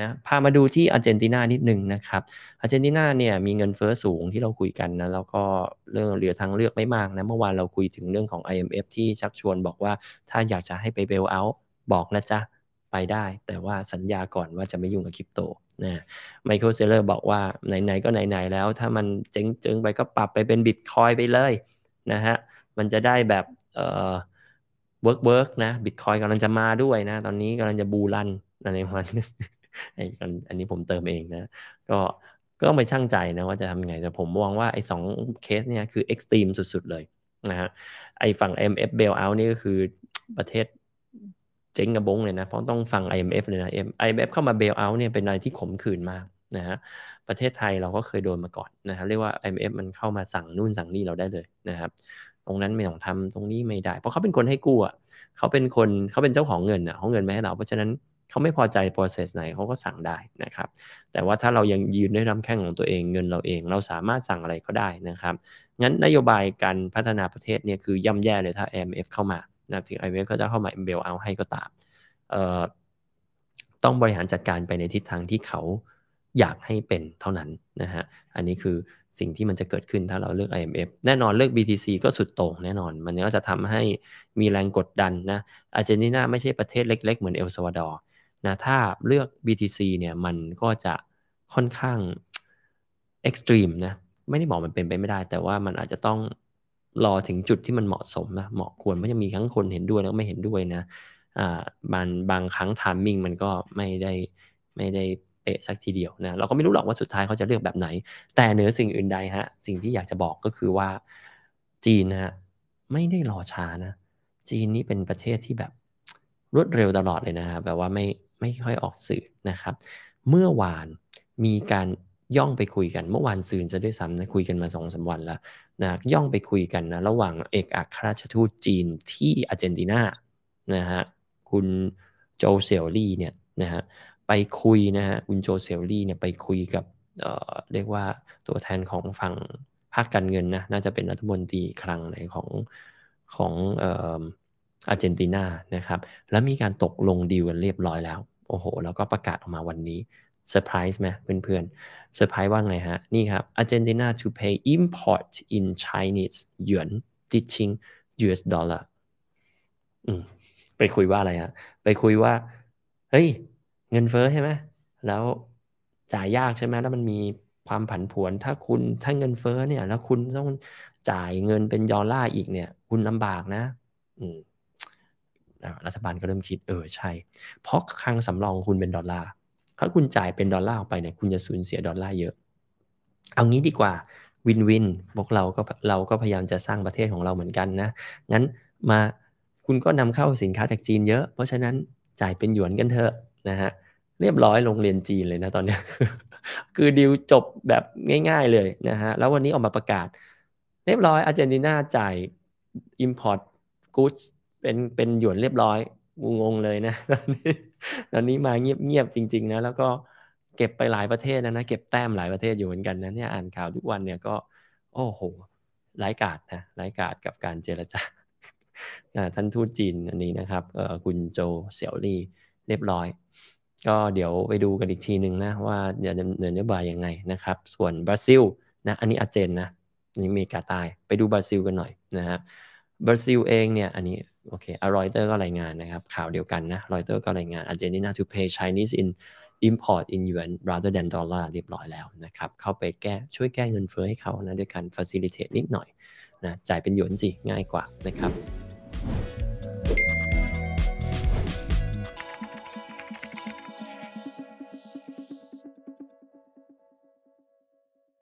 นะพามาดูที่อาร์เจนตินานิดนึงนะครับอาร์เจนตินาเนี่ย มีเงินเฟอ้อสูงที่เราคุยกันนะ แล้วก็เรื่องเหลือทางเลือกไม่มากนะ เมื่อวานเราคุยถึงเรื่องของ IMF ที่ชักชวนบอกว่าถ้าอยากจะให้ไปเบลเอาบอกนะจ๊ะ ไปได้ แต่ว่าสัญญาก่อนว่าจะไม่ยุ่งกับคริปโตนะไมเคิลเซเลอร์บอกว่าไหนๆก็ไหนๆแล้ว ถ้ามันเจ๊งๆไปก็ปรับไปเป็นบิตคอยไปเลยนะฮะมันจะได้แบบเอ่อเวิร์กเวิร์กนะบิตคอยกำลังจะมาด้วยนะตอนนี้กำลังจะบูรันอะไรประมาณนี้อันนี้ผมเติมเองนะ ก็ก็ต้องไปช่างใจนะ ว่าจะทำไงแต่ผมมองว่าไอ้สองเคสเนี่ยคือเอ็กซ์ตรีมสุดๆเลยนะฮะไอ้ฝั่ง IMF bailout นี่ก็คือประเทศเจ๊งกระบงเลยนะ เพราะต้องฟัง IMF เลยนะ IMF เข้ามา bailout เนี่ยเป็นอะไรที่ขมขื่นมากนะฮะประเทศไทยเราก็เคยโดนมาก่อนนะครับเรียกว่า IMF มันเข้ามาสั่ง นู่นสั่งนี่เราได้เลยนะครับตรงนั้นไม่ต้องทำตรงนี้ไม่ได้ เพราะเขาเป็นคนให้กู้อ่ะเขาเป็นคนเขาเป็นเจ้าของเงินอ่ะเขาเงินมาให้เราเพราะฉะนั้นเขาไม่พอใจ process ไหนเขาก็สั่งได้นะครับ แต่ว่าถ้าเรายังยืนด้วย้ำแข็งของตัวเองเงินเราเองเราสามารถสั่งอะไรก็ได้นะครับ งั้นนโยบายการพัฒนาประเทศเนี่ยคือย่ำแย่เลยถ้า IMF เข้ามานะถึง IMF ก็จะเข้ามาเบลเอาให้ก็ตามต้องบริหารจัดการไปในทิศทางที่เขาอยากให้เป็นเท่านั้นนะฮะ อันนี้คือสิ่งที่มันจะเกิดขึ้นถ้าเราเลือก IMF แน่นอนเลือก BTC ก็สุดโต่งแน่นอนมันก็จะทำให้มีแรงกดดันนะอาร์เจนตินาไม่ใช่ประเทศเล็กๆเหมือนเอลซาวาดอร์นะถ้าเลือก BTC เนี่ยมันก็จะค่อนข้างเอ็กซ์ตรีมนะไม่ได้บอกมันเป็นไปไม่ได้ แต่ว่ามันอาจจะต้องรอถึงจุดที่มันเหมาะสมนะเหมาะควรเพราะยังมีทั้งคนเห็นด้วยแล้วไม่เห็นด้วยนะอ่าบางบางครั้งทามมิ่งมันก็ไม่ได้ไม่ได้เป๊ะสักทีเดียวนะเราก็ไม่รู้หรอกว่าสุดท้ายเขาจะเลือกแบบไหน แต่เหนือสิ่งอื่นใดฮะสิ่งที่อยากจะบอกก็คือว่าจีนนะไม่ได้รอช้านะจีนนี่เป็นประเทศที่แบบรวดเร็วตลอดเลยนะฮะแบบว่าไม่ไม่ค่อยออกสื่อนะครับ เมื่อวานมีการย่องไปคุยกัน เมื่อวานซืนจะด้วยซ้ำนะคุยกันมาสองสาวันแล้วนะย่องไปคุยกันนะระหว่างเอกอัครราชทูตจีนที่อาร์เจนตินานะฮะคุณโจเซลลี่เนี่ยนะฮะไปคุยนะฮะคุณโจเซลลี่เนี่ยไปคุยกับเอ่อเรียกว่าตัวแทนของฝั่งภาคการเงินนะน่าจะเป็นรัฐมนตรีคลังในของของเอ่ออาร์เจนตินานะครับ แล้วมีการตกลงดีลกันเรียบร้อยแล้ว โอ้โห แล้วก็ประกาศออกมาวันนี้ เซอร์ไพรส์ไหมเพื่อนๆเซอร์ไพรส์ว่าไงฮะ นี่ครับอร์เจนตินา to pay import in Chinese yuan ditching US dollar อืไปคุยว่าอะไรฮะ ไปคุยว่า เฮ้ย เงินเฟ้อใช่ไหม แล้วจ่ายยากใช่ไหมแล้วมันมีความผันผวน ถ้าคุณถ้าเงินเฟ้อเนี่ย แล้วคุณต้องจ่ายเงินเป็นยอลล่าอีกเนี่ย คุณลำบากนะ อืมรัฐบาลก็เริ่มคิดเออใช่เพราะคลังสำรองคุณเป็นดอลลาร์ถ้าคุณจ่ายเป็นดอลลาร์ออกไปเนี่ยคุณจะสูญเสียดอลลาร์เยอะเอางี้ดีกว่าวินวินพวกเราก็เราก็พยายามจะสร้างประเทศของเราเหมือนกันนะงั้นมาคุณก็นำเข้าสินค้าจากจีนเยอะ เพราะฉะนั้นจ่ายเป็นหยวนกันเถอะนะฮะเรียบร้อยโรงเรียนจีนเลยนะตอนนี้คือดีลจบแบบง่ายๆเลยนะฮะแล้ววันนี้ออกมาประกาศ เรียบร้อยอาร์เจนตินาจ่าย Import Goods เป็นเป็นหยวนเรียบร้อยงงงเลยนะตอนนี้ตอนนี้มาเงียบๆจริงๆนะแล้วก็เก็บไปหลายประเทศนะนะเก็บแต้มหลายประเทศอยู่เหมือนกันนะเนี่ยอ่านข่าวทุกวันเนี่ยก็ โอ้โหร้ายกาดนะร้ายกาดกับการเจรจาท่านทูตจีนอันนี้นะครับคุณโจเสี่ยวลี่เรียบร้อย ก็เดี๋ยวไปดูกันอีกทีหนึ่งนะ ว่าจะดำเนินนโยบายยังไงนะครับ ส่วนบราซิลนะอันนี้อาเจนนะ นี่มีกาตายไปดูบราซิลกันหน่อยนะฮะบราซิลเองเนี่ยอันนี้โอเคอรอยเตอร์ก็รายงานนะครับ ข่าวเดียวกันนะ รอยเตอร์ก็รายงาน Argentina to pay Chinese in import in yuan rather than dollar เรียบร้อยแล้วนะครับ เข้าไปแก้ช่วยแก้เงินเฟ้อให้เขานะด้วยการ facilitate นิดหน่อยนะ จ่ายเป็นหยวนสิง่ายกว่านะครับ